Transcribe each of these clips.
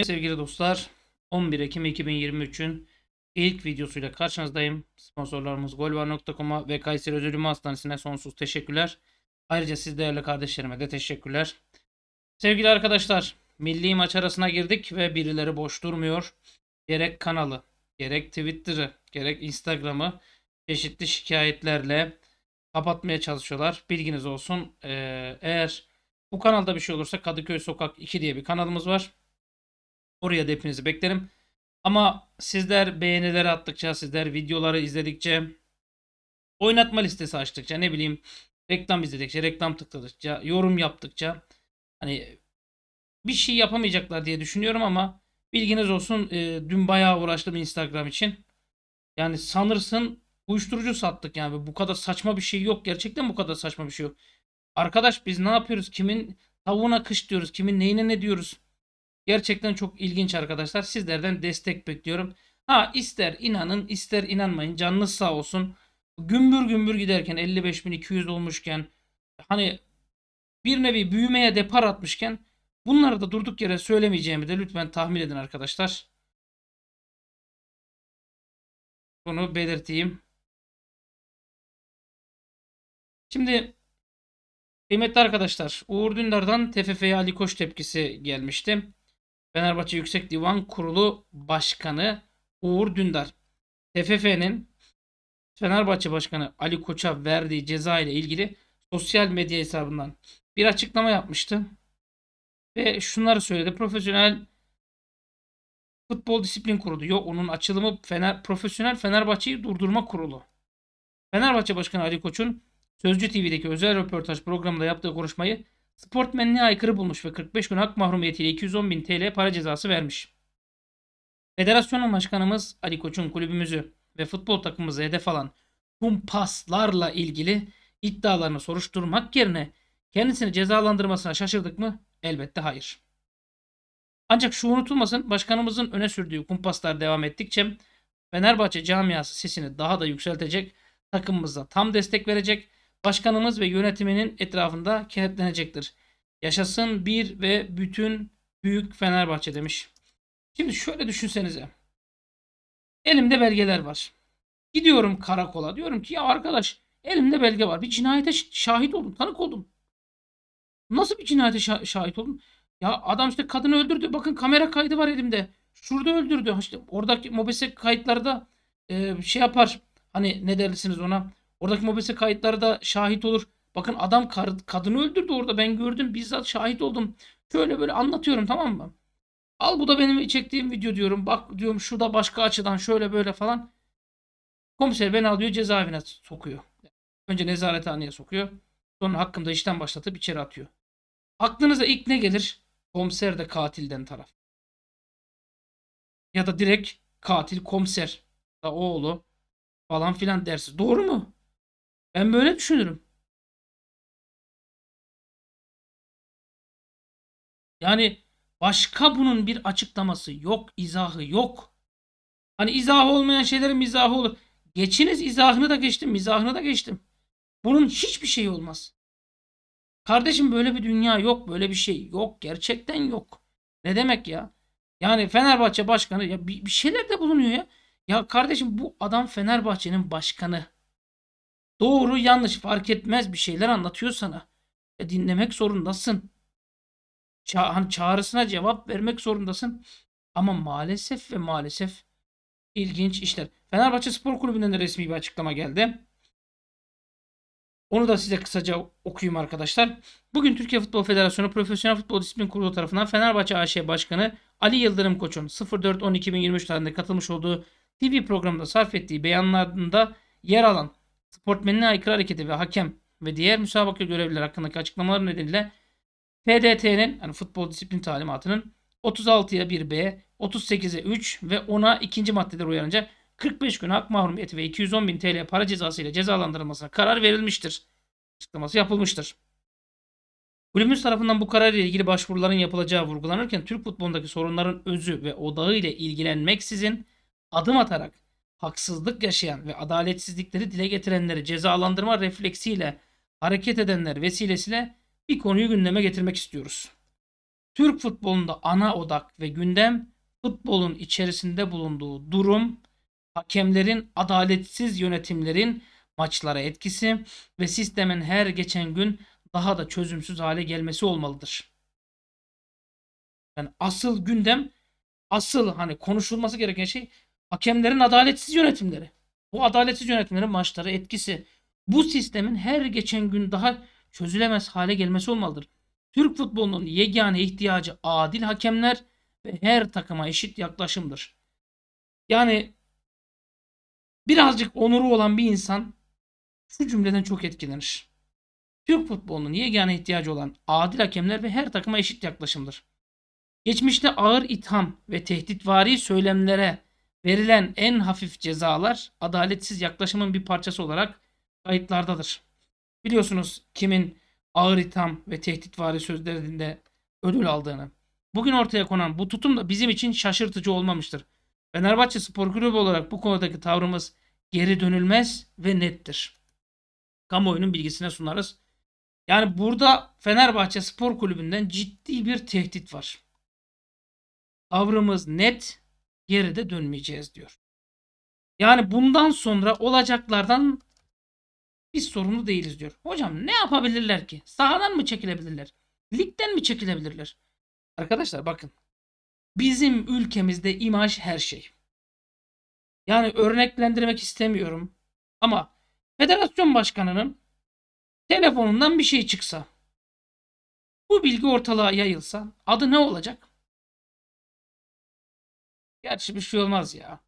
Sevgili dostlar 11 Ekim 2023'ün ilk videosuyla karşınızdayım. Sponsorlarımız golvar.com'a ve Kayseri Özürlüme Hastanesi'ne sonsuz teşekkürler. Ayrıca siz değerli kardeşlerime de teşekkürler. Sevgili arkadaşlar milli maç arasına girdik ve birileri boş durmuyor. Gerek kanalı, gerek Twitter'ı, gerek Instagram'ı çeşitli şikayetlerle kapatmaya çalışıyorlar. Bilginiz olsun. Ee, eğer bu kanalda bir şey olursa Kadıköy Sokak 2 diye bir kanalımız var. Oraya da hepinizi beklerim. Ama sizler beğenileri attıkça, sizler videoları izledikçe, oynatma listesi açtıkça, ne bileyim reklam izledikçe, reklam tıkladıkça, yorum yaptıkça hani bir şey yapamayacaklar diye düşünüyorum ama bilginiz olsun e, dün bayağı uğraştım Instagram için. Yani sanırsın uyuşturucu sattık yani bu kadar saçma bir şey yok. Gerçekten bu kadar saçma bir şey yok. Arkadaş biz ne yapıyoruz? Kimin tavuğuna kış diyoruz, kimin neyine ne diyoruz? Gerçekten çok ilginç arkadaşlar. Sizlerden destek bekliyorum. Ha ister inanın ister inanmayın. Canınız sağ olsun. Gümbür gümbür giderken 55.200 olmuşken hani bir nevi büyümeye depar atmışken bunları da durduk yere söylemeyeceğimi de lütfen tahmin edin arkadaşlar. Bunu belirteyim. Şimdi kıymetli arkadaşlar Uğur Dündar'dan TFF'ye Ali Koç tepkisi gelmişti. Fenerbahçe Yüksek Divan Kurulu Başkanı Uğur Dündar. TFF'nin Fenerbahçe Başkanı Ali Koç'a verdiği ceza ile ilgili sosyal medya hesabından bir açıklama yapmıştı. Ve şunları söyledi. Profesyonel Futbol Disiplin Kurulu. Yok onun açılımı Fener, Profesyonel Fenerbahçe'yi Durdurma Kurulu. Fenerbahçe Başkanı Ali Koç'un Sözcü TV'deki özel röportaj programında yaptığı konuşmayı sportmenliğe aykırı bulmuş ve 45 gün hak mahrumiyetiyle 210 bin TL para cezası vermiş. Federasyonun başkanımız Ali Koç'un kulübümüzü ve futbol takımımızı hedef alan kumpaslarla ilgili iddialarını soruşturmak yerine kendisini cezalandırmasına şaşırdık mı? Elbette hayır. Ancak şu unutulmasın başkanımızın öne sürdüğü kumpaslar devam ettikçe Fenerbahçe camiası sesini daha da yükseltecek, takımımıza tam destek verecek başkanımız ve yönetiminin etrafında kenetlenecektir. Yaşasın bir ve bütün büyük Fenerbahçe demiş. Şimdi şöyle düşünsenize. Elimde belgeler var. Gidiyorum karakola. Diyorum ki ya arkadaş elimde belge var. Bir cinayete şahit oldum. Tanık oldum. Nasıl bir cinayete şahit oldum? Ya adam işte kadını öldürdü. Bakın kamera kaydı var elimde. Şurada öldürdü. İşte oradaki mobese kayıtlarda e, şey yapar. Hani ne derlisiniz ona? Oradaki mobese kayıtları da şahit olur. Bakın adam kadını öldürdü orada ben gördüm bizzat şahit oldum. Şöyle böyle anlatıyorum tamam mı? Al bu da benim çektiğim video diyorum. Bak diyorum şu başka açıdan şöyle böyle falan. Komiser beni alıyor cezaevine sokuyor. Önce nezarethaneye sokuyor. Sonra hakkımda işten başlatıp içeri atıyor. Aklınıza ilk ne gelir? Komiser de katilden taraf. Ya da direkt katil komiser da oğlu falan filan dersi. Doğru mu? Ben böyle düşünürüm. Yani başka bunun bir açıklaması yok, izahı yok. Hani izahı olmayan şeylerin izahı olur. Geçiniz izahını da geçtim, mizahını da geçtim. Bunun hiçbir şeyi olmaz. Kardeşim böyle bir dünya yok, böyle bir şey yok. Gerçekten yok. Ne demek ya? Yani Fenerbahçe başkanı ya bir, bir şeyler de bulunuyor ya. Ya kardeşim bu adam Fenerbahçe'nin başkanı. Doğru yanlış fark etmez bir şeyler anlatıyor sana. E, dinlemek zorundasın. Ça hani çağrısına cevap vermek zorundasın. Ama maalesef ve maalesef ilginç işler. Fenerbahçe Spor Kulübü'nden de resmi bir açıklama geldi. Onu da size kısaca okuyayım arkadaşlar. Bugün Türkiye Futbol Federasyonu Profesyonel Futbol Disiplin Kurulu tarafından Fenerbahçe AŞ Başkanı Ali Yıldırım Koç'un 04.10.2023 tarihinde katılmış olduğu TV programında sarf ettiği beyanlarında yer alan sportmenine aykırı hareketi ve hakem ve diğer müsabaka görevliler hakkındaki açıklamaları nedeniyle PDT'nin yani futbol disiplin talimatının 36'ya 1B, 38'e 3 ve 10'a 2. maddeler uyarınca 45 gün hak mahrumiyeti ve 210 bin TL para cezası ile cezalandırılmasına karar verilmiştir. Açıklaması yapılmıştır. Kulübümüz tarafından bu karar ile ilgili başvuruların yapılacağı vurgulanırken Türk futbolundaki sorunların özü ve odağı ile ilgilenmeksizin adım atarak haksızlık yaşayan ve adaletsizlikleri dile getirenleri cezalandırma refleksiyle hareket edenler vesilesiyle bir konuyu gündeme getirmek istiyoruz. Türk futbolunda ana odak ve gündem futbolun içerisinde bulunduğu durum, hakemlerin adaletsiz yönetimlerin maçlara etkisi ve sistemin her geçen gün daha da çözümsüz hale gelmesi olmalıdır. Yani asıl gündem, asıl hani konuşulması gereken şey Hakemlerin adaletsiz yönetimleri. Bu adaletsiz yönetimlerin maçları etkisi. Bu sistemin her geçen gün daha çözülemez hale gelmesi olmalıdır. Türk futbolunun yegane ihtiyacı adil hakemler ve her takıma eşit yaklaşımdır. Yani birazcık onuru olan bir insan şu cümleden çok etkilenir. Türk futbolunun yegane ihtiyacı olan adil hakemler ve her takıma eşit yaklaşımdır. Geçmişte ağır itham ve tehditvari söylemlere verilen en hafif cezalar adaletsiz yaklaşımın bir parçası olarak kayıtlardadır. Biliyorsunuz kimin ağır itham ve tehditvari sözlerinde ödül aldığını. Bugün ortaya konan bu tutum da bizim için şaşırtıcı olmamıştır. Fenerbahçe Spor Kulübü olarak bu konudaki tavrımız geri dönülmez ve nettir. Kamuoyunun bilgisine sunarız. Yani burada Fenerbahçe Spor Kulübü'nden ciddi bir tehdit var. Tavrımız net geri de dönmeyeceğiz diyor. Yani bundan sonra olacaklardan biz sorumlu değiliz diyor. Hocam ne yapabilirler ki? Sahadan mı çekilebilirler? Ligden mi çekilebilirler? Arkadaşlar bakın. Bizim ülkemizde imaj her şey. Yani örneklendirmek istemiyorum. Ama federasyon başkanının telefonundan bir şey çıksa. Bu bilgi ortalığa yayılsa adı ne olacak? Gerçi bir şey olmaz ya.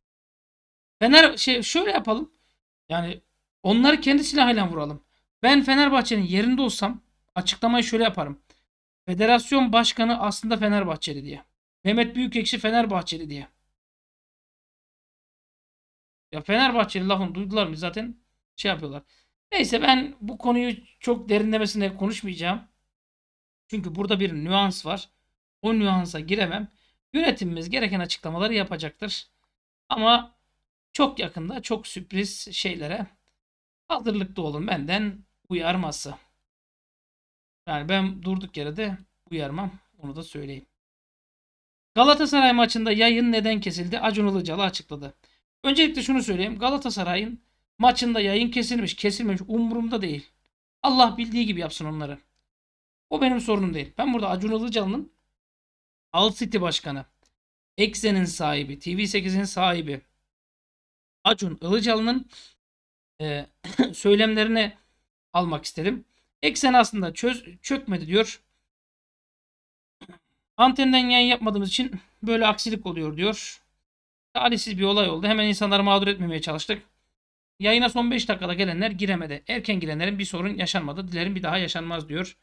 Fener şey şöyle yapalım. Yani onları kendi silahıyla vuralım. Ben Fenerbahçe'nin yerinde olsam açıklamayı şöyle yaparım. Federasyon başkanı aslında Fenerbahçeli diye. Mehmet Büyükekşi Fenerbahçeli diye. Ya Fenerbahçeli lafını duydular mı zaten şey yapıyorlar. Neyse ben bu konuyu çok derinlemesine konuşmayacağım. Çünkü burada bir nüans var. O nüansa giremem. Yönetimimiz gereken açıklamaları yapacaktır. Ama çok yakında çok sürpriz şeylere hazırlıklı olun benden uyarması. Yani ben durduk yere de uyarmam. Onu da söyleyeyim. Galatasaray maçında yayın neden kesildi? Acun Ilıcalı açıkladı. Öncelikle şunu söyleyeyim. Galatasaray'ın maçında yayın kesilmiş kesilmemiş umurumda değil. Allah bildiği gibi yapsın onları. O benim sorunum değil. Ben burada Acun Ilıcalı'nın Al City Başkanı, Eksen'in sahibi, TV8'in sahibi Acun Ilıcalı'nın e, söylemlerini almak istedim. Eksen aslında çöz, çökmedi diyor. Antenden yayın yapmadığımız için böyle aksilik oluyor diyor. Talihsiz bir olay oldu. Hemen insanları mağdur etmemeye çalıştık. Yayına son 5 dakikada gelenler giremedi. Erken girenlerin bir sorun yaşanmadı. Dilerim bir daha yaşanmaz diyor.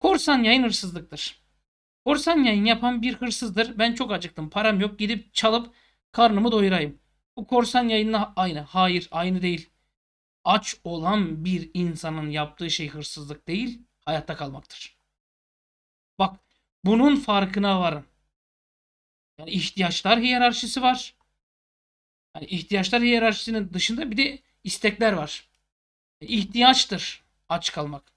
Korsan yayın hırsızlıktır. Korsan yayın yapan bir hırsızdır. Ben çok acıktım. Param yok. Gidip çalıp karnımı doyurayım. Bu korsan yayınla aynı. Hayır aynı değil. Aç olan bir insanın yaptığı şey hırsızlık değil. Hayatta kalmaktır. Bak bunun farkına varın. Yani ihtiyaçlar hiyerarşisi var. Yani ihtiyaçlar hiyerarşisinin dışında bir de istekler var. İhtiyaçtır aç kalmak.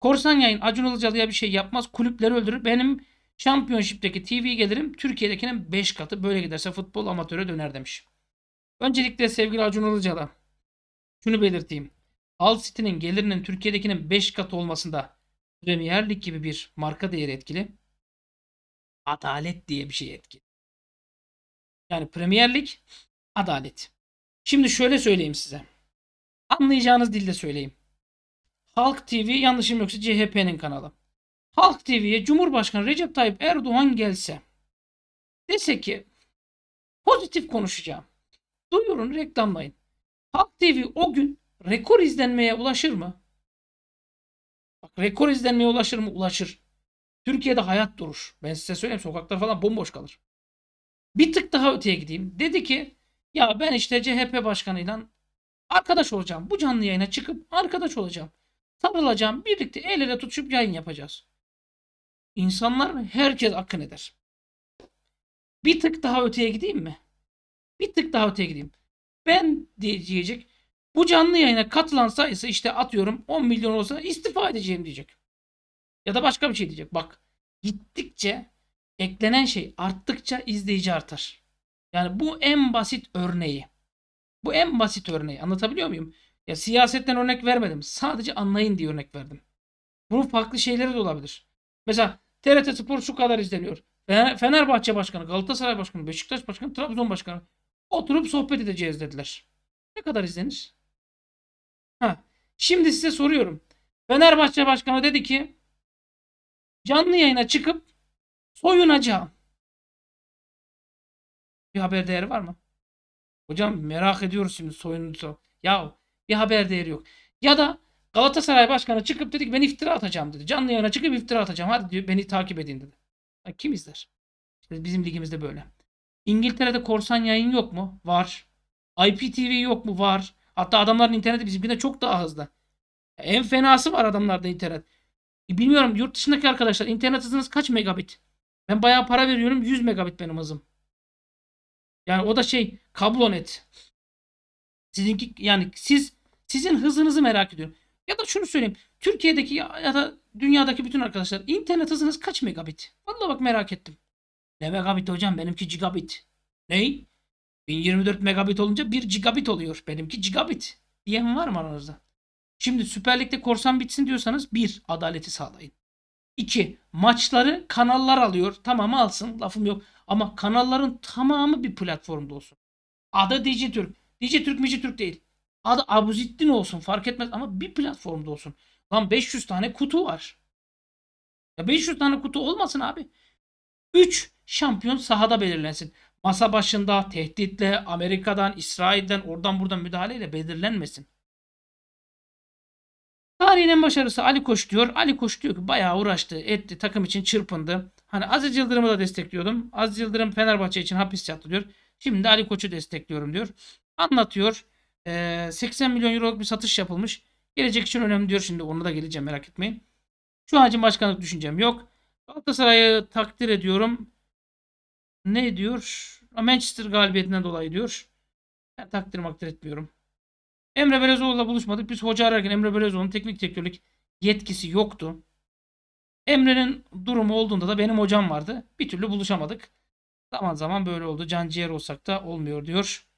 Korsan yayın Acun Ilıcalı'ya bir şey yapmaz. Kulüpleri öldürür. Benim Championship'teki TV gelirim Türkiye'dekinin 5 katı. Böyle giderse futbol amatöre döner demiş. Öncelikle sevgili Acun Ilıcalı şunu belirteyim. Al City'nin gelirinin Türkiye'dekinin 5 katı olmasında Premier Lig gibi bir marka değeri etkili. Adalet diye bir şey etkili. Yani Premier Lig adalet. Şimdi şöyle söyleyeyim size. Anlayacağınız dilde söyleyeyim. Halk TV yanlışım yoksa CHP'nin kanalı. Halk TV'ye Cumhurbaşkanı Recep Tayyip Erdoğan gelse dese ki pozitif konuşacağım. Duyurun reklamlayın. Halk TV o gün rekor izlenmeye ulaşır mı? Bak rekor izlenmeye ulaşır mı? Ulaşır. Türkiye'de hayat durur. Ben size söyleyeyim sokaklar falan bomboş kalır. Bir tık daha öteye gideyim. Dedi ki ya ben işte CHP başkanıyla arkadaş olacağım. Bu canlı yayına çıkıp arkadaş olacağım. Sarılacağım. Birlikte el ele tutuşup yayın yapacağız. İnsanlar herkes akın eder. Bir tık daha öteye gideyim mi? Bir tık daha öteye gideyim. Ben diyecek bu canlı yayına katılan sayısı işte atıyorum 10 milyon olsa istifa edeceğim diyecek. Ya da başka bir şey diyecek. Bak gittikçe eklenen şey arttıkça izleyici artar. Yani bu en basit örneği. Bu en basit örneği. Anlatabiliyor muyum? Ya siyasetten örnek vermedim. Sadece anlayın diye örnek verdim. Bunun farklı şeyleri de olabilir. Mesela TRT Spor şu kadar izleniyor. Fenerbahçe Başkanı, Galatasaray Başkanı, Beşiktaş Başkanı, Trabzon Başkanı oturup sohbet edeceğiz dediler. Ne kadar izlenir? Ha. Şimdi size soruyorum. Fenerbahçe Başkanı dedi ki canlı yayına çıkıp soyunacağım. Bir haber değeri var mı? Hocam merak ediyoruz şimdi soyunursa. Ya bir haber değeri yok. Ya da Galatasaray Başkanı çıkıp dedi ki ben iftira atacağım dedi. Canlı yayına çıkıp iftira atacağım. Hadi diyor beni takip edin dedi. Ya kim izler? bizim ligimizde böyle. İngiltere'de korsan yayın yok mu? Var. IPTV yok mu? Var. Hatta adamların interneti bizimkine çok daha hızlı. En fenası var adamlarda internet. E, bilmiyorum yurt dışındaki arkadaşlar internet hızınız kaç megabit? Ben bayağı para veriyorum 100 megabit benim hızım. Yani o da şey kablo net. Sizinki yani siz sizin hızınızı merak ediyorum. Ya da şunu söyleyeyim. Türkiye'deki ya da dünyadaki bütün arkadaşlar internet hızınız kaç megabit? Vallahi bak merak ettim. Ne megabit hocam? Benimki gigabit. Ney? 1024 megabit olunca 1 gigabit oluyor. Benimki gigabit. Diyen var mı aranızda? Şimdi Süper Lig'de korsan bitsin diyorsanız 1. Adaleti sağlayın. 2. Maçları kanallar alıyor. Tamamı alsın. Lafım yok. Ama kanalların tamamı bir platformda olsun. Adı Dijitürk. Dijitürk, Mijitürk değil. Adı Abuzittin olsun fark etmez ama bir platformda olsun. Lan 500 tane kutu var. Ya 500 tane kutu olmasın abi. 3 şampiyon sahada belirlensin. Masa başında tehditle Amerika'dan, İsrail'den, oradan buradan müdahaleyle belirlenmesin. Tarihin en başarısı Ali Koç diyor. Ali Koç diyor ki bayağı uğraştı, etti, takım için çırpındı. Hani Aziz Yıldırım'ı da destekliyordum. Aziz Yıldırım Fenerbahçe için hapis yattı diyor. Şimdi Ali Koç'u destekliyorum diyor. Anlatıyor. 80 ee, milyon euroluk bir satış yapılmış. Gelecek için önemli diyor. Şimdi ona da geleceğim merak etmeyin. Şu an için başkanlık düşüncem yok. Galatasaray'ı takdir ediyorum. Ne diyor? Manchester galibiyetinden dolayı diyor. Ben takdir makdir etmiyorum. Emre Belezoğlu'la buluşmadık. Biz hoca ararken Emre Belezoğlu'nun teknik direktörlük yetkisi yoktu. Emre'nin durumu olduğunda da benim hocam vardı. Bir türlü buluşamadık. Zaman zaman böyle oldu. Can ciğer olsak da olmuyor diyor.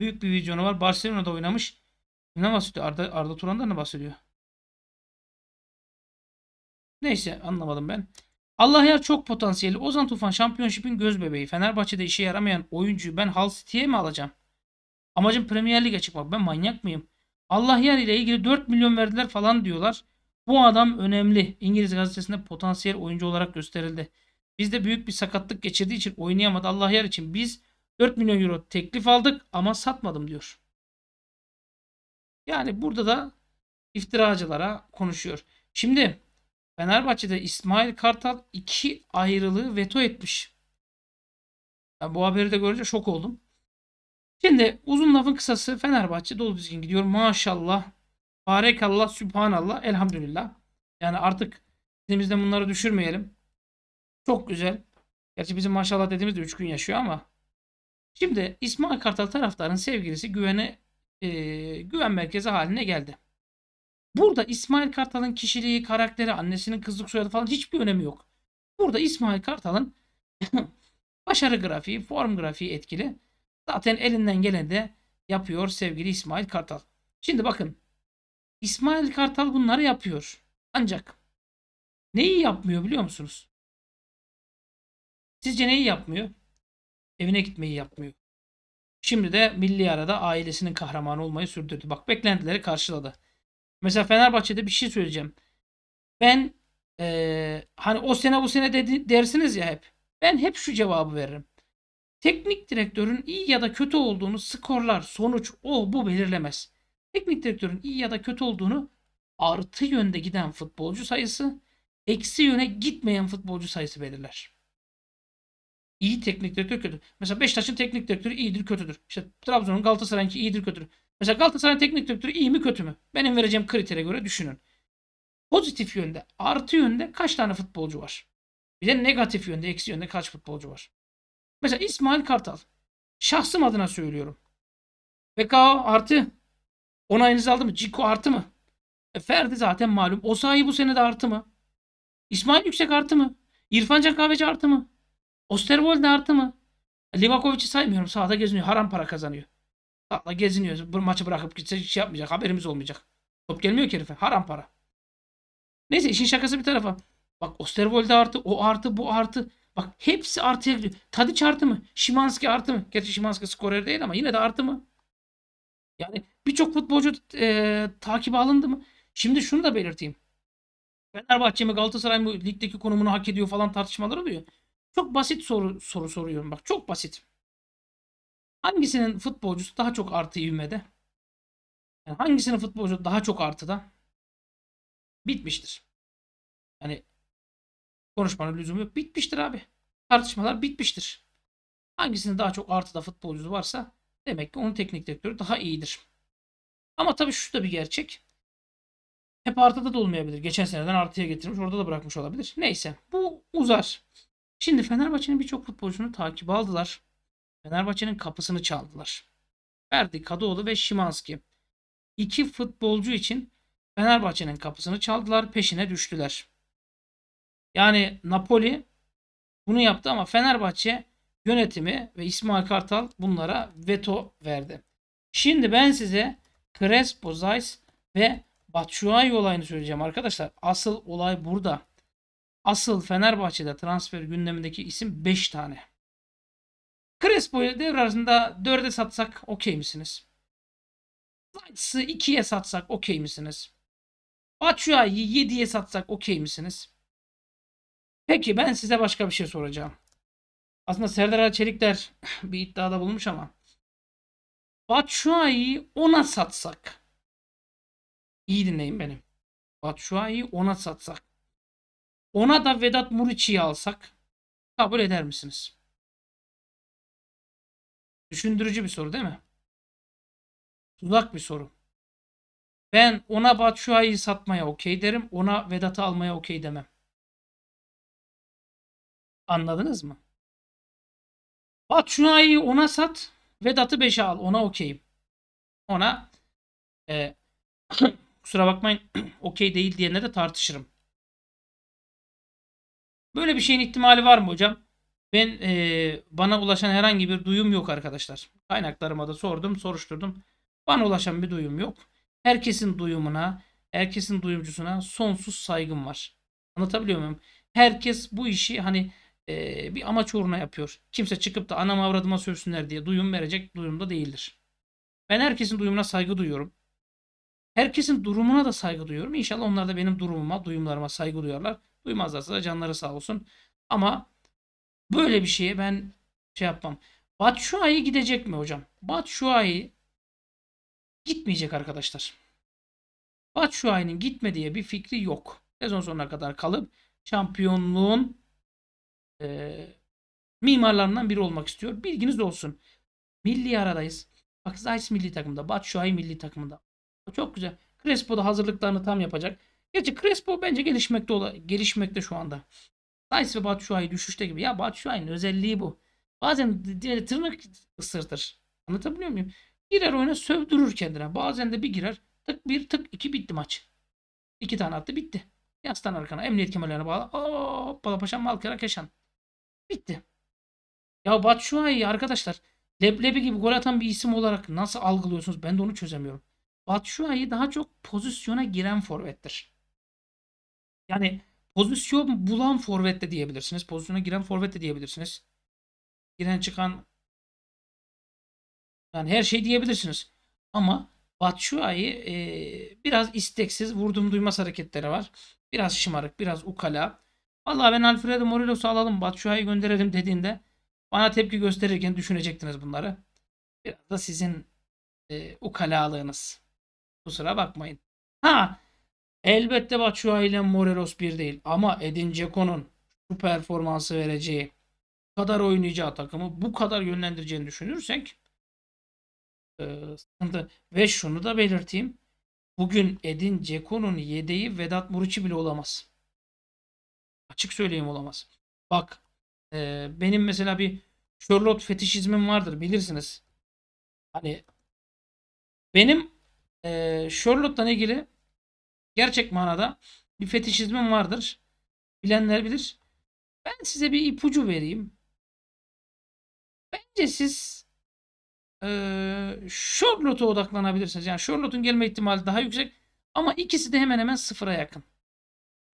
Büyük bir vizyonu var. Barcelona'da oynamış. Ne bahsediyor? Arda, Arda Turan'dan ne bahsediyor? Neyse anlamadım ben. Allah yer çok potansiyeli. Ozan Tufan şampiyonşipin göz bebeği. Fenerbahçe'de işe yaramayan oyuncuyu ben Hull City'ye mi alacağım? Amacım Premier Lig'e çıkmak. Ben manyak mıyım? Allah yer ile ilgili 4 milyon verdiler falan diyorlar. Bu adam önemli. İngiliz gazetesinde potansiyel oyuncu olarak gösterildi. Bizde büyük bir sakatlık geçirdiği için oynayamadı. Allah yer için biz 4 milyon euro teklif aldık ama satmadım diyor. Yani burada da iftiracılara konuşuyor. Şimdi Fenerbahçe'de İsmail Kartal iki ayrılığı veto etmiş. Ben bu haberi de görünce şok oldum. Şimdi uzun lafın kısası Fenerbahçe dolu dizgin gidiyor. Maşallah. Barekallah, Sübhanallah, Elhamdülillah. Yani artık elimizden bunları düşürmeyelim. Çok güzel. Gerçi bizim maşallah dediğimiz de 3 gün yaşıyor ama Şimdi İsmail Kartal taraftarın sevgilisi güvene e, güven merkezi haline geldi. Burada İsmail Kartal'ın kişiliği, karakteri, annesinin kızlık soyadı falan hiçbir önemi yok. Burada İsmail Kartal'ın başarı grafiği, form grafiği etkili. Zaten elinden geleni de yapıyor sevgili İsmail Kartal. Şimdi bakın. İsmail Kartal bunları yapıyor. Ancak neyi yapmıyor biliyor musunuz? Sizce neyi yapmıyor? evine gitmeyi yapmıyor. Şimdi de milli arada ailesinin kahramanı olmayı sürdürdü. Bak beklentileri karşıladı. Mesela Fenerbahçe'de bir şey söyleyeceğim. Ben ee, hani o sene bu sene dedi, dersiniz ya hep. Ben hep şu cevabı veririm. Teknik direktörün iyi ya da kötü olduğunu skorlar, sonuç o bu belirlemez. Teknik direktörün iyi ya da kötü olduğunu artı yönde giden futbolcu sayısı, eksi yöne gitmeyen futbolcu sayısı belirler iyi teknik direktör kötü. Mesela Beşiktaş'ın teknik direktörü iyidir kötüdür. İşte Trabzon'un Galatasaray'ınki iyidir kötüdür. Mesela Galatasaray'ın teknik direktörü iyi mi kötü mü? Benim vereceğim kritere göre düşünün. Pozitif yönde, artı yönde kaç tane futbolcu var? Bir de negatif yönde, eksi yönde kaç futbolcu var? Mesela İsmail Kartal. Şahsım adına söylüyorum. Bekao artı. Onayınızı aldı mı? Ciko artı mı? E Ferdi zaten malum. Osayi bu sene de artı mı? İsmail Yüksek artı mı? İrfan Can Kahveci artı mı? Osterwold'un artı mı? Livakovic'i saymıyorum. sahada geziniyor. Haram para kazanıyor. Sağda geziniyor. Bu maçı bırakıp gitse hiç şey yapmayacak. Haberimiz olmayacak. Top gelmiyor ki herife. Haram para. Neyse işin şakası bir tarafa. Bak Osterwold'e artı, o artı, bu artı. Bak hepsi artıya gidiyor. Tadic artı mı? Şimanski artı mı? Gerçi Şimanski skorer değil ama yine de artı mı? Yani birçok futbolcu e, takibe alındı mı? Şimdi şunu da belirteyim. Fenerbahçe mi Galatasaray mı ligdeki konumunu hak ediyor falan tartışmaları oluyor. Çok basit soru, soru soruyorum bak. Çok basit. Hangisinin futbolcusu daha çok artı ivmede? Yani hangisinin futbolcusu daha çok artıda? Bitmiştir. Yani konuşmanın lüzumu yok. Bitmiştir abi. Tartışmalar bitmiştir. Hangisinin daha çok artıda futbolcusu varsa demek ki onun teknik direktörü daha iyidir. Ama tabii şu da bir gerçek. Hep artıda da olmayabilir. Geçen seneden artıya getirmiş. Orada da bırakmış olabilir. Neyse. Bu uzar. Şimdi Fenerbahçe'nin birçok futbolcunu takip aldılar. Fenerbahçe'nin kapısını çaldılar. Verdi, Kadıoğlu ve Şimanski. İki futbolcu için Fenerbahçe'nin kapısını çaldılar, peşine düştüler. Yani Napoli bunu yaptı ama Fenerbahçe yönetimi ve İsmail Kartal bunlara veto verdi. Şimdi ben size Crespo, Zeiss ve Batshuayi olayını söyleyeceğim arkadaşlar. Asıl olay burada. Asıl Fenerbahçe'de transfer gündemindeki isim 5 tane. Crespo'yu devre arasında 4'e satsak okey misiniz? Zayt'sı 2'ye satsak okey misiniz? Batshuayi 7'ye satsak okey misiniz? Peki ben size başka bir şey soracağım. Aslında Serdar Çelikler bir iddiada bulmuş ama. Batshuayi 10'a satsak. İyi dinleyin beni. Batshuayi 10'a satsak. Ona da Vedat Muriçi'yi alsak kabul eder misiniz? Düşündürücü bir soru değil mi? Tuzak bir soru. Ben ona Batshuayi'yi satmaya okey derim. Ona Vedat'ı almaya okey demem. Anladınız mı? Batshuayi'yi ona sat. Vedat'ı 5'e al. Ona okeyim. Ona e, kusura bakmayın okey değil diyenle de tartışırım. Böyle bir şeyin ihtimali var mı hocam? Ben e, bana ulaşan herhangi bir duyum yok arkadaşlar. Kaynaklarıma da sordum, soruşturdum. Bana ulaşan bir duyum yok. Herkesin duyumuna, herkesin duyumcusuna sonsuz saygım var. Anlatabiliyor muyum? Herkes bu işi hani e, bir amaç uğruna yapıyor. Kimse çıkıp da anam avradıma sövsünler diye duyum verecek durumda değildir. Ben herkesin duyumuna saygı duyuyorum. Herkesin durumuna da saygı duyuyorum. İnşallah onlar da benim durumuma, duyumlarıma saygı duyarlar. Duymazlarsa da canları sağ olsun. Ama böyle bir şeye ben şey yapmam. Batshuayi gidecek mi hocam? Batshuayi gitmeyecek arkadaşlar. Batshuayi'nin gitme diye bir fikri yok. Sezon sonuna kadar kalıp şampiyonluğun e, mimarlarından biri olmak istiyor. Bilginiz olsun. Milli aradayız. Bak Zayt milli takımda. Batshuayi milli takımda. Çok güzel. Crespo da hazırlıklarını tam yapacak. Gerçi Crespo bence gelişmekte ola, gelişmekte şu anda. Nice ve Batshuayi düşüşte gibi. Ya Batshuayi'nin özelliği bu. Bazen tırnak ısırtır. Anlatabiliyor muyum? Girer oyuna sövdürür kendine. Bazen de bir girer tık bir tık iki bitti maç. İki tane attı bitti. Yastan arkana emniyet kemerlerine bağla. Hoppala paşam malkara keşan. Bitti. Ya Batshuayi arkadaşlar leblebi gibi gol atan bir isim olarak nasıl algılıyorsunuz? Ben de onu çözemiyorum. Batshuayi daha çok pozisyona giren forvettir. Yani pozisyon bulan forvet de diyebilirsiniz. Pozisyona giren forvet de diyebilirsiniz. Giren çıkan yani her şey diyebilirsiniz. Ama Batshuayi e, biraz isteksiz vurdum duymaz hareketleri var. Biraz şımarık, biraz ukala. Vallahi ben Alfredo Morelos'u alalım, Batshuayi gönderelim dediğinde bana tepki gösterirken düşünecektiniz bunları. Biraz da sizin e, ukalalığınız. Kusura bakmayın. Ha Elbette Batshuayi ile Morelos bir değil ama Edin Dzeko'nun şu performansı vereceği, bu kadar oynayacağı takımı bu kadar yönlendireceğini düşünürsek e, Ve şunu da belirteyim. Bugün Edin Dzeko'nun yedeği Vedat Muriç'i bile olamaz. Açık söyleyeyim olamaz. Bak e, benim mesela bir Sherlock fetişizmim vardır bilirsiniz. Hani benim e, Charlotte'dan ilgili gerçek manada bir fetişizmim vardır. Bilenler bilir. Ben size bir ipucu vereyim. Bence siz e, Charlotte'a odaklanabilirsiniz. Yani Charlotte'un gelme ihtimali daha yüksek. Ama ikisi de hemen hemen sıfıra yakın.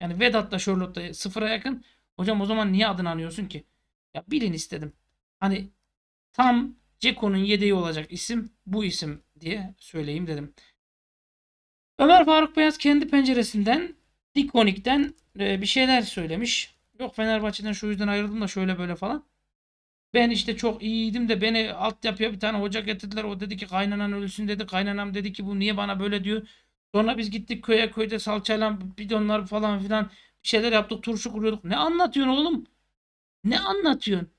Yani Vedat da Charlotte da sıfıra yakın. Hocam o zaman niye adını anıyorsun ki? Ya bilin istedim. Hani tam Ceko'nun yedeği olacak isim bu isim diye söyleyeyim dedim. Ömer Faruk Beyaz kendi penceresinden Dikonik'ten e, bir şeyler söylemiş. Yok Fenerbahçe'den şu yüzden ayrıldım da şöyle böyle falan. Ben işte çok iyiydim de beni altyapıya bir tane hoca getirdiler. O dedi ki kaynanan ölsün dedi. Kaynanam dedi ki bu niye bana böyle diyor. Sonra biz gittik köye köyde salçayla bidonlar falan filan bir şeyler yaptık. Turşu kuruyorduk. Ne anlatıyorsun oğlum? Ne anlatıyorsun?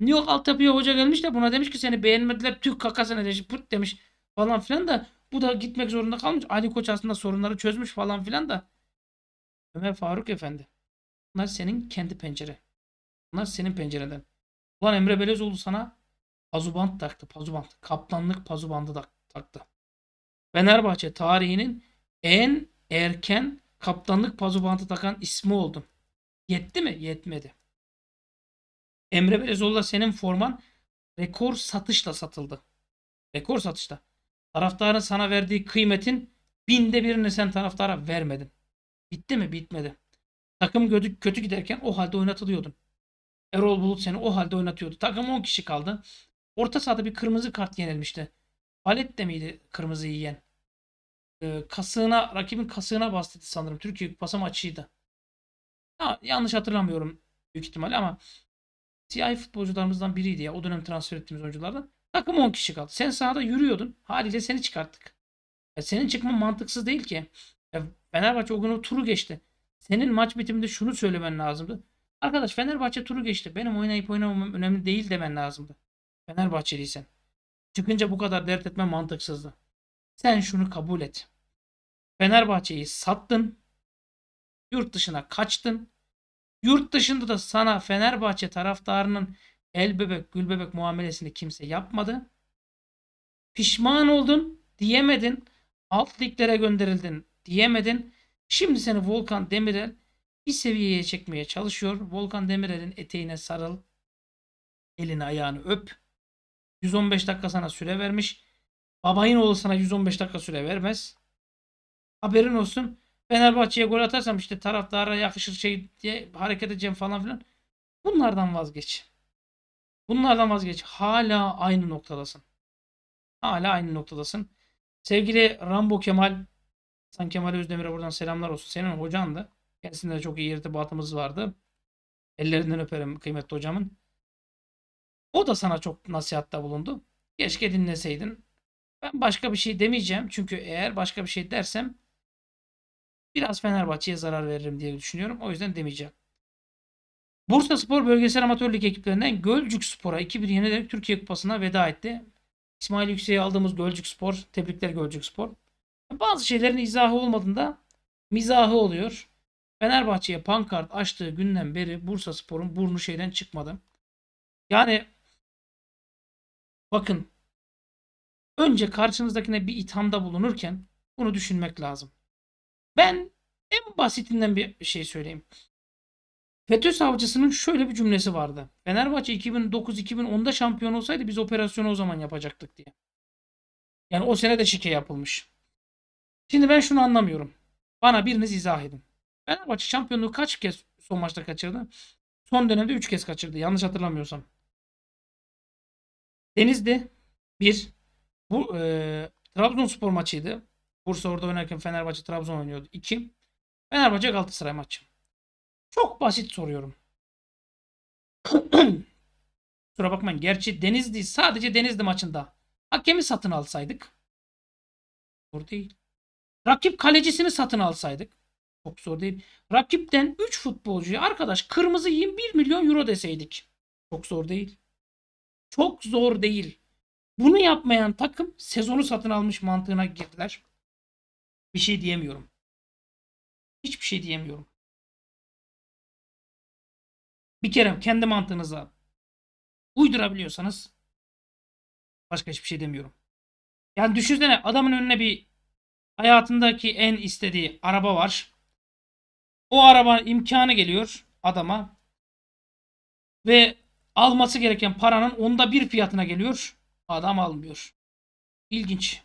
New York altyapıya hoca gelmiş de buna demiş ki seni beğenmediler. Türk kakasına demiş. Put demiş falan filan da bu da gitmek zorunda kalmış. Ali Koç aslında sorunları çözmüş falan filan da. Ömer Faruk Efendi. Bunlar senin kendi pencere. Bunlar senin pencereden. Ulan Emre Belezoğlu sana pazuband taktı. Pazuband. Kaptanlık pazubandı da taktı. Fenerbahçe tarihinin en erken kaptanlık pazubandı takan ismi oldum. Yetti mi? Yetmedi. Emre Belezoğlu'la senin forman rekor satışla satıldı. Rekor satışta. Taraftarın sana verdiği kıymetin binde birini sen taraftara vermedin. Bitti mi? Bitmedi. Takım kötü, giderken o halde oynatılıyordun. Erol Bulut seni o halde oynatıyordu. Takım 10 kişi kaldı. Orta sahada bir kırmızı kart yenilmişti. Palet de miydi kırmızıyı yiyen? Ee, kasığına, rakibin kasığına bastı sanırım. Türkiye Kupası maçıydı. Ya, yanlış hatırlamıyorum büyük ihtimalle ama siyahi futbolcularımızdan biriydi ya. O dönem transfer ettiğimiz oyunculardan. Takım 10 kişi kaldı. Sen sahada yürüyordun. Haliyle seni çıkarttık. Ya senin çıkman mantıksız değil ki. Ya Fenerbahçe o gün o turu geçti. Senin maç bitiminde şunu söylemen lazımdı. Arkadaş Fenerbahçe turu geçti. Benim oynayıp oynamamam önemli değil demen lazımdı. Fenerbahçeliysen. Çıkınca bu kadar dert etme mantıksızdı. Sen şunu kabul et. Fenerbahçe'yi sattın. Yurt dışına kaçtın. Yurt dışında da sana Fenerbahçe taraftarının El bebek gül bebek muamelesini kimse yapmadı. Pişman oldun diyemedin. Alt liglere gönderildin diyemedin. Şimdi seni Volkan Demirel bir seviyeye çekmeye çalışıyor. Volkan Demirel'in eteğine sarıl. Elini ayağını öp. 115 dakika sana süre vermiş. Babayın oğlu sana 115 dakika süre vermez. Haberin olsun. Fenerbahçe'ye gol atarsam işte taraftara yakışır şey diye hareket edeceğim falan filan. Bunlardan vazgeç. Bunlardan vazgeç. Hala aynı noktadasın. Hala aynı noktadasın. Sevgili Rambo Kemal, sen Kemal Özdemir'e buradan selamlar olsun. Senin hocandı. Kendisinde çok iyi irtibatımız vardı. Ellerinden öperim kıymetli hocamın. O da sana çok nasihatta bulundu. Keşke dinleseydin. Ben başka bir şey demeyeceğim. Çünkü eğer başka bir şey dersem biraz Fenerbahçe'ye zarar veririm diye düşünüyorum. O yüzden demeyeceğim. Bursa Spor bölgesel amatör lig ekiplerinden Gölcük Spor'a 2-1 yenilerek Türkiye Kupası'na veda etti. İsmail Yüksek'e aldığımız Gölcük Spor. Tebrikler Gölcük Spor. Bazı şeylerin izahı olmadığında mizahı oluyor. Fenerbahçe'ye pankart açtığı günden beri Bursa Spor'un burnu şeyden çıkmadı. Yani bakın önce karşınızdakine bir ithamda bulunurken bunu düşünmek lazım. Ben en basitinden bir şey söyleyeyim. FETÖ savcısının şöyle bir cümlesi vardı. Fenerbahçe 2009-2010'da şampiyon olsaydı biz operasyonu o zaman yapacaktık diye. Yani o sene de şike yapılmış. Şimdi ben şunu anlamıyorum. Bana biriniz izah edin. Fenerbahçe şampiyonluğu kaç kez son maçta kaçırdı? Son dönemde 3 kez kaçırdı. Yanlış hatırlamıyorsam. Denizli 1. Bu e, Trabzonspor maçıydı. Bursa orada oynarken Fenerbahçe Trabzon oynuyordu. 2. Fenerbahçe Galatasaray maçı. Çok basit soruyorum. Kusura bakmayın. Gerçi Denizli sadece Denizli maçında. Hakemi satın alsaydık. Zor değil. Rakip kalecisini satın alsaydık. Çok zor değil. Rakipten 3 futbolcuya arkadaş kırmızı yiyin 1 milyon euro deseydik. Çok zor değil. Çok zor değil. Bunu yapmayan takım sezonu satın almış mantığına girdiler. Bir şey diyemiyorum. Hiçbir şey diyemiyorum bir kere kendi mantığınıza uydurabiliyorsanız başka hiçbir şey demiyorum. Yani düşünsene adamın önüne bir hayatındaki en istediği araba var. O araba imkanı geliyor adama ve alması gereken paranın onda bir fiyatına geliyor. Adam almıyor. İlginç.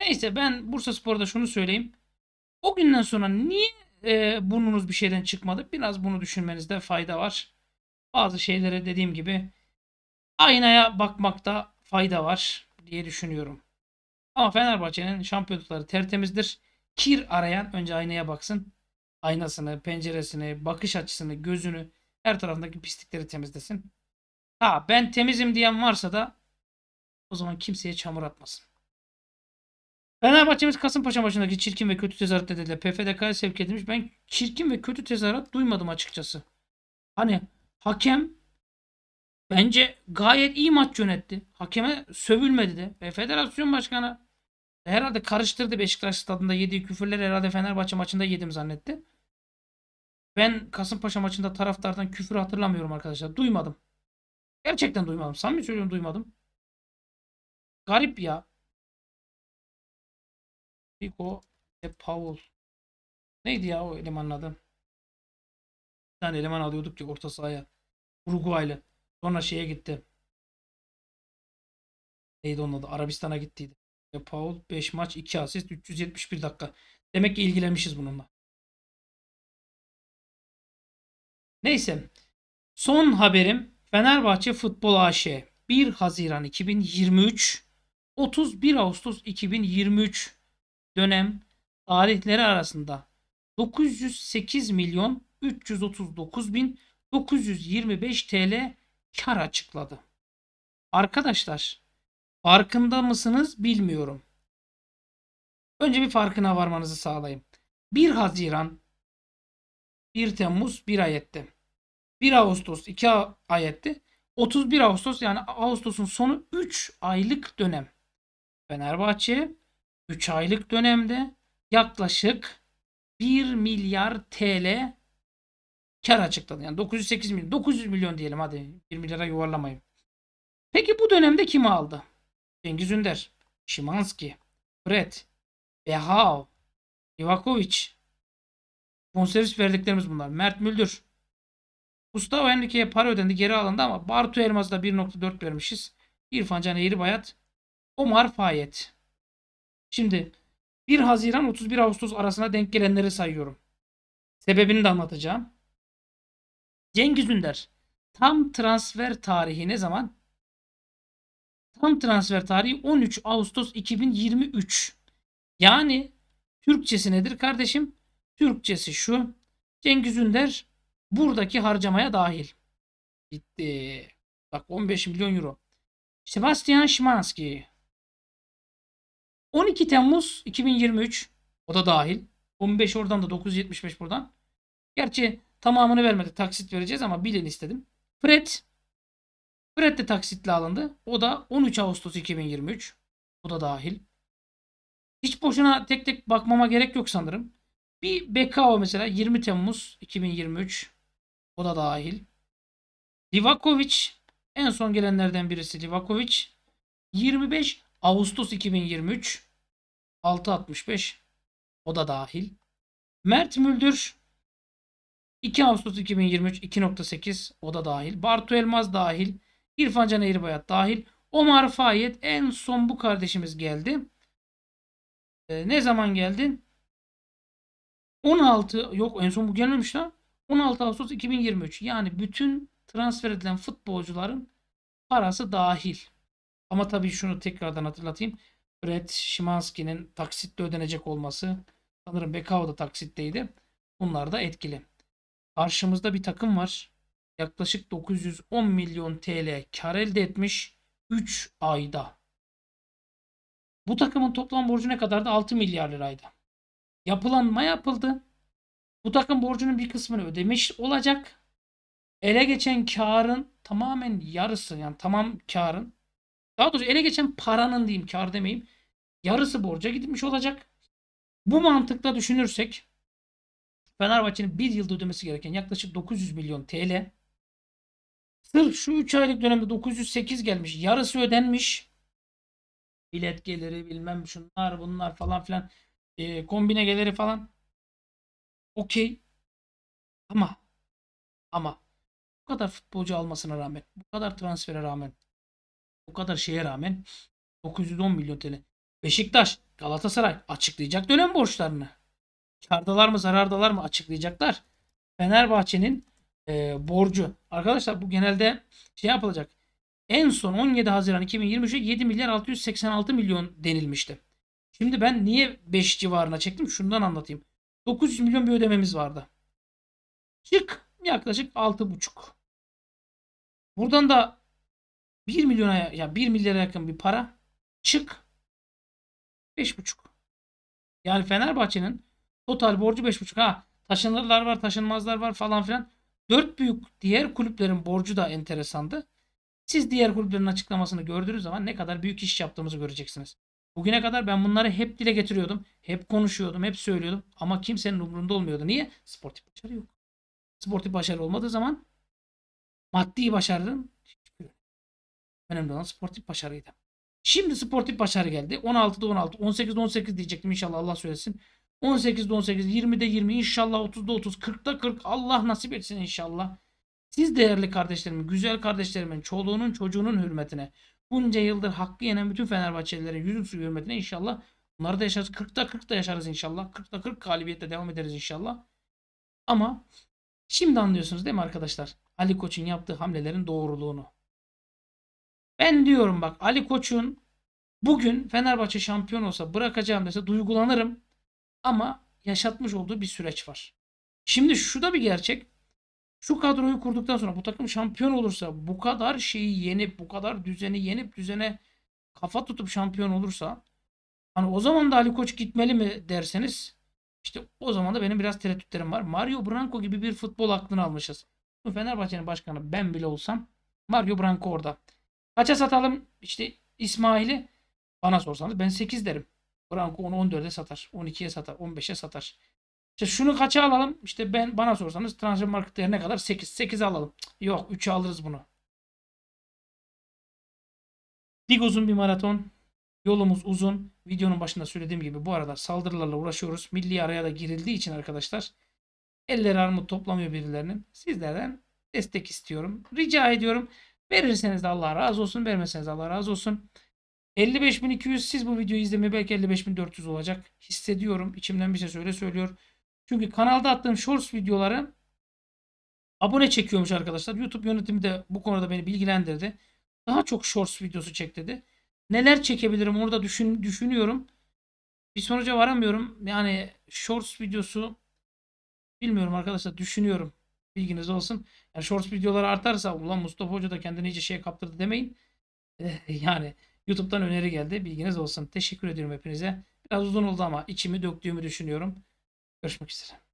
Neyse ben Bursa Spor'da şunu söyleyeyim. O günden sonra niye e, burnunuz bir şeyden çıkmadı. Biraz bunu düşünmenizde fayda var. Bazı şeylere dediğim gibi aynaya bakmakta fayda var diye düşünüyorum. Ama Fenerbahçe'nin şampiyonlukları tertemizdir. Kir arayan önce aynaya baksın. Aynasını, penceresini, bakış açısını, gözünü, her tarafındaki pislikleri temizlesin. Ha ben temizim diyen varsa da o zaman kimseye çamur atmasın. Fenerbahçe'miz Kasımpaşa maçındaki çirkin ve kötü tezahürat nedeniyle PFDK'ya sevk edilmiş. Ben çirkin ve kötü tezahürat duymadım açıkçası. Hani hakem bence gayet iyi maç yönetti. Hakeme sövülmedi de. Ve federasyon başkanı herhalde karıştırdı Beşiktaş stadında yediği küfürleri herhalde Fenerbahçe maçında yedim zannetti. Ben Kasımpaşa maçında taraftardan küfür hatırlamıyorum arkadaşlar. Duymadım. Gerçekten duymadım. Samimi söylüyorum duymadım. Garip ya. Figo ve Paul. Neydi ya o elemanın adı? Bir tane eleman alıyorduk ki orta sahaya. Uruguaylı. Sonra şeye gitti. Neydi onun adı? Arabistan'a gittiydi. Ve Paul 5 maç 2 asist 371 dakika. Demek ki ilgilenmişiz bununla. Neyse. Son haberim Fenerbahçe Futbol AŞ 1 Haziran 2023 31 Ağustos 2023 dönem tarihleri arasında 908 milyon 339 bin 925 TL kar açıkladı. Arkadaşlar farkında mısınız bilmiyorum. Önce bir farkına varmanızı sağlayayım. 1 Haziran 1 Temmuz 1 ayette. 1 Ağustos 2 ayette. 31 Ağustos yani Ağustos'un sonu 3 aylık dönem. Fenerbahçe 3 aylık dönemde yaklaşık 1 milyar TL kar açıkladı. Yani 908 milyon, 900 milyon diyelim hadi 1 milyara yuvarlamayın. Peki bu dönemde kimi aldı? Cengiz Ünder, Şimanski, Fred, Behao, Livakovic. Bonservis verdiklerimiz bunlar. Mert Müldür. Gustavo Henrique'ye para ödendi geri alındı ama Bartu Elmas'da 1.4 vermişiz. İrfan Can Eğri Bayat. Omar Fayet. Şimdi 1 Haziran 31 Ağustos arasına denk gelenleri sayıyorum. Sebebini de anlatacağım. Cengiz Ünder tam transfer tarihi ne zaman? Tam transfer tarihi 13 Ağustos 2023. Yani Türkçesi nedir kardeşim? Türkçesi şu. Cengiz Ünder buradaki harcamaya dahil. Bitti. Bak 15 milyon euro. Sebastian Şimanski 12 Temmuz 2023 o da dahil. 15 oradan da 975 buradan. Gerçi tamamını vermedi. Taksit vereceğiz ama bilin istedim. Fred Fred de taksitle alındı. O da 13 Ağustos 2023. O da dahil. Hiç boşuna tek tek bakmama gerek yok sanırım. Bir Bekao mesela 20 Temmuz 2023. O da dahil. Livakovic en son gelenlerden birisi Livakovic. 25 Ağustos 2023. 6.65 o da dahil. Mert Müldür 2 Ağustos 2023 2.8 o da dahil. Bartu Elmaz dahil. İrfan Can Eğribayat dahil. Omar Fayet en son bu kardeşimiz geldi. Ee, ne zaman geldin? 16 yok en son bu gelmemiş lan. 16 Ağustos 2023 yani bütün transfer edilen futbolcuların parası dahil. Ama tabii şunu tekrardan hatırlatayım. Brett Şimanski'nin taksitle ödenecek olması sanırım Bekao da taksitteydi. Bunlar da etkili. Karşımızda bir takım var. Yaklaşık 910 milyon TL kar elde etmiş 3 ayda. Bu takımın toplam borcu ne kadardı? 6 milyar liraydı. Yapılanma yapıldı. Bu takım borcunun bir kısmını ödemiş olacak. Ele geçen karın tamamen yarısı yani tamam karın daha doğrusu ele geçen paranın diyeyim kar demeyeyim. Yarısı borca gitmiş olacak. Bu mantıkla düşünürsek Fenerbahçe'nin bir yılda ödemesi gereken yaklaşık 900 milyon TL. Sırf şu 3 aylık dönemde 908 gelmiş. Yarısı ödenmiş. Bilet geliri bilmem şunlar bunlar falan filan. E, kombine geliri falan. Okey. Ama ama bu kadar futbolcu almasına rağmen, bu kadar transfere rağmen bu kadar şeye rağmen 910 milyon TL. Beşiktaş, Galatasaray açıklayacak dönem borçlarını. Kardalar mı zarardalar mı açıklayacaklar. Fenerbahçe'nin e, borcu. Arkadaşlar bu genelde şey yapılacak. En son 17 Haziran 2023'e 7 milyar 686 milyon denilmişti. Şimdi ben niye 5 civarına çektim? Şundan anlatayım. 900 milyon bir ödememiz vardı. Çık yaklaşık 6,5. Buradan da 1 milyona ya yani 1 milyara yakın bir para çık 5,5. Yani Fenerbahçe'nin total borcu 5,5. Ha taşınırlar var, taşınmazlar var falan filan. 4 büyük diğer kulüplerin borcu da enteresandı. Siz diğer kulüplerin açıklamasını gördüğünüz zaman ne kadar büyük iş yaptığımızı göreceksiniz. Bugüne kadar ben bunları hep dile getiriyordum. Hep konuşuyordum, hep söylüyordum. Ama kimsenin umurunda olmuyordu. Niye? Sportif başarı yok. Sportif başarı olmadığı zaman maddi başarının Önemli olan sportif başarıydı. Şimdi sportif başarı geldi. 16'da 16, 18'de 18 diyecektim inşallah Allah söylesin. 18'de 18, 20'de 20, inşallah 30'da 30, 40'da 40. Allah nasip etsin inşallah. Siz değerli kardeşlerim, güzel kardeşlerimin, çoluğunun, çocuğunun hürmetine, bunca yıldır hakkı yenen bütün Fenerbahçelilerin yüzük suyu hürmetine inşallah bunları da yaşarız. 40'da 40'da yaşarız inşallah. 40'da 40 galibiyetle devam ederiz inşallah. Ama şimdi anlıyorsunuz değil mi arkadaşlar? Ali Koç'un yaptığı hamlelerin doğruluğunu. Ben diyorum bak Ali Koç'un bugün Fenerbahçe şampiyon olsa bırakacağım dese duygulanırım. Ama yaşatmış olduğu bir süreç var. Şimdi şu da bir gerçek. Şu kadroyu kurduktan sonra bu takım şampiyon olursa bu kadar şeyi yenip bu kadar düzeni yenip düzene kafa tutup şampiyon olursa hani o zaman da Ali Koç gitmeli mi derseniz işte o zaman da benim biraz tereddütlerim var. Mario Branco gibi bir futbol aklını almışız. Fenerbahçe'nin başkanı ben bile olsam Mario Branco orada. Kaça satalım işte İsmail'i? Bana sorsanız ben 8 derim. Branko onu 14'e satar. 12'ye satar. 15'e satar. İşte şunu kaça alalım? İşte ben bana sorsanız transfer market değerine kadar 8. 8 alalım. Yok 3'e alırız bunu. Lig uzun bir maraton. Yolumuz uzun. Videonun başında söylediğim gibi bu arada saldırılarla uğraşıyoruz. Milli araya da girildiği için arkadaşlar elleri armut toplamıyor birilerinin. Sizlerden destek istiyorum. Rica ediyorum. Verirseniz de Allah razı olsun. Vermeseniz de Allah razı olsun. 55.200 siz bu videoyu izleme belki 55.400 olacak. Hissediyorum. içimden bir şey öyle söylüyor. Çünkü kanalda attığım shorts videoları abone çekiyormuş arkadaşlar. YouTube yönetimi de bu konuda beni bilgilendirdi. Daha çok shorts videosu çek dedi. Neler çekebilirim orada düşün, düşünüyorum. Bir sonuca varamıyorum. Yani shorts videosu bilmiyorum arkadaşlar düşünüyorum. Bilginiz olsun. Yani shorts videolar artarsa ulan Mustafa Hoca da kendini iyice şeye kaptırdı demeyin. Eh, yani YouTube'dan öneri geldi. Bilginiz olsun. Teşekkür ediyorum hepinize. Biraz uzun oldu ama içimi döktüğümü düşünüyorum. Görüşmek üzere.